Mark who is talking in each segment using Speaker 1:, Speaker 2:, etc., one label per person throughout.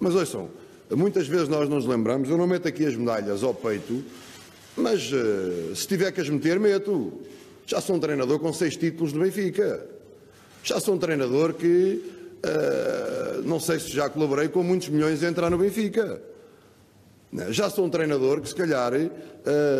Speaker 1: Mas ouçam, muitas vezes nós não nos lembramos, eu não meto aqui as medalhas ao peito, mas eh, se tiver que as meter, meto. Já sou um treinador com seis títulos do Benfica. Já sou um treinador que uh, não sei se já colaborei com muitos milhões a entrar no Benfica. Já sou um treinador que, se calhar, eh,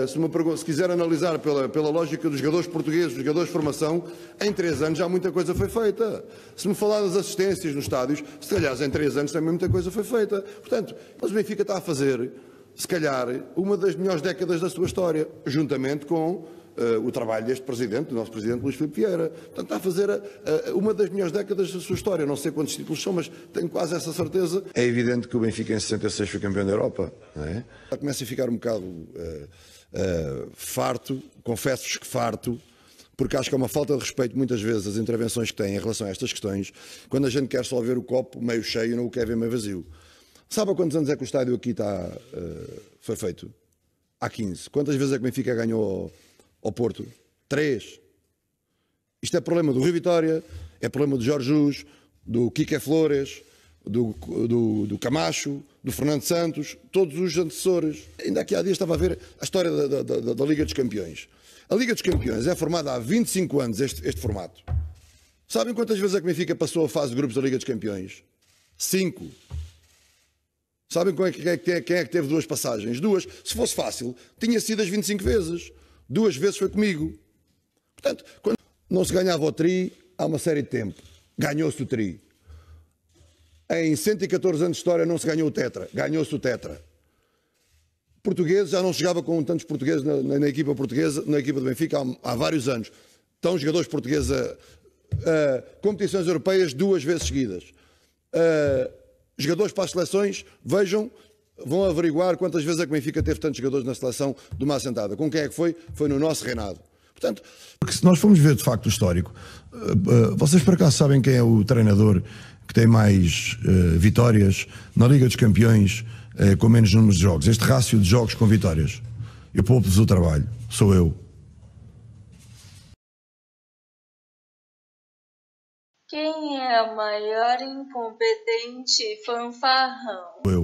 Speaker 1: se, me se quiser analisar pela, pela lógica dos jogadores portugueses, dos jogadores de formação, em três anos já muita coisa foi feita. Se me falar das assistências nos estádios, se calhar em três anos também muita coisa foi feita. Portanto, mas o Benfica está a fazer, se calhar, uma das melhores décadas da sua história, juntamente com uh, o trabalho deste Presidente, do nosso Presidente Luís Filipe Vieira. Portanto, está a fazer uma das melhores décadas da sua história. Não sei quantos títulos são, mas tenho quase essa certeza. É evidente que o Benfica em 66 foi campeão da Europa, não é? Já começo a ficar um bocado uh, uh, farto, confesso-vos que farto, porque acho que é uma falta de respeito muitas vezes as intervenções que têm em relação a estas questões, quando a gente quer só ver o copo meio cheio e não o quer ver meio vazio. Sabe há quantos anos é que o estádio aqui está, uh, foi feito? Há 15. Quantas vezes é que o Benfica ganhou ao Porto. Três. Isto é problema do Rio Vitória, é problema do Jorge Jus, do Kike Flores, do, do, do, Camacho, do Fernando Santos, todos os antecessores. Ainda aqui há dias estava a ver a história da, da, da, da Liga dos Campeões. A Liga dos Campeões é formada há 25 anos, este, este formato. Sabem quantas vezes a é Benfica passou a fase de grupos da Liga dos Campeões? Cinco. Sabem quem é, que, quem é que é teve duas passagens? Duas. Se fosse fácil, tinha sido as 25 vezes. Duas vezes foi comigo. Portanto, quando não se ganhava o tri há uma série de tempo, ganhou-se o tri. Em 114 anos de história não se ganhou o tetra, ganhou-se o tetra. Portugueses, já não chegava com tantos portugueses na, na, na equipa portuguesa, na equipa do Benfica há, há vários anos. Estão jogadores portugueses a, a, competições europeias duas vezes seguidas. Ah, jogadores para as seleções, vejam vão averiguar quantas vezes a é Benfica teve tantos jogadores na seleção de uma assentada. Com quem é que foi? Foi no nosso reinado. Portanto... Porque se nós formos ver de facto o histórico, eh, eh, vocês por acaso sabem quem é o treinador que tem mais eh, vitórias na Liga dos Campeões com menos número de jogos? Este rácio de jogos com vitórias. Eu poupo-vos o trabalho, sou eu. Quem é o maior incompetente fanfarrão? Eu.